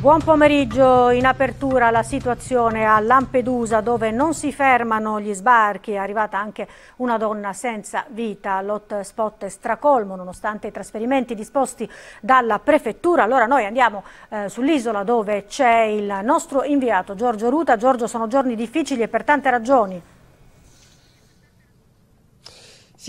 Buon pomeriggio, in apertura la situazione a Lampedusa dove non si fermano gli sbarchi, è arrivata anche una donna senza vita all'hotspot Stracolmo nonostante i trasferimenti disposti dalla prefettura. Allora noi andiamo eh, sull'isola dove c'è il nostro inviato Giorgio Ruta. Giorgio sono giorni difficili e per tante ragioni.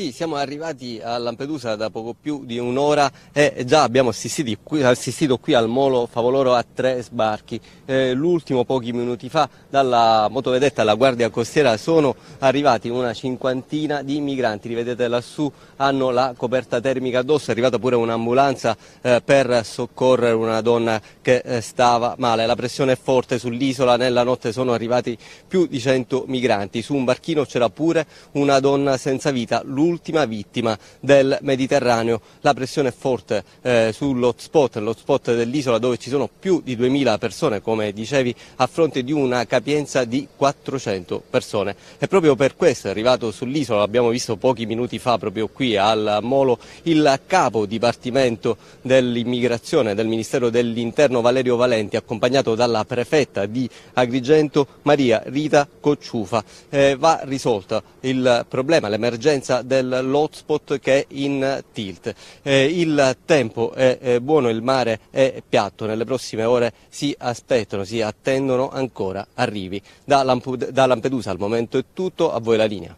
Sì, siamo arrivati a Lampedusa da poco più di un'ora e già abbiamo assistito qui, assistito qui al molo Favoloro a tre sbarchi. Eh, l'ultimo pochi minuti fa dalla motovedetta alla Guardia Costiera sono arrivati una cinquantina di migranti, li vedete lassù, hanno la coperta termica addosso, è arrivata pure un'ambulanza eh, per soccorrere una donna che eh, stava male. La pressione è forte sull'isola, nella notte sono arrivati più di 100 migranti, su un barchino c'era pure una donna senza vita l'ultima vittima del Mediterraneo. La pressione è forte eh, sull'hotspot, l'hotspot dell'isola dove ci sono più di 2.000 persone, come dicevi, a fronte di una capienza di 400 persone. E proprio per questo è arrivato sull'isola, l'abbiamo visto pochi minuti fa proprio qui al Molo, il capo dipartimento dell'immigrazione del Ministero dell'Interno Valerio Valenti, accompagnato dalla prefetta di Agrigento Maria Rita Cocciufa. Eh, va risolta il problema, l'emergenza dell'hotspot che è in tilt. Eh, il tempo è, è buono, il mare è piatto, nelle prossime ore si aspettano, si attendono ancora arrivi. Da, Lampedusa al momento è tutto, a voi la linea.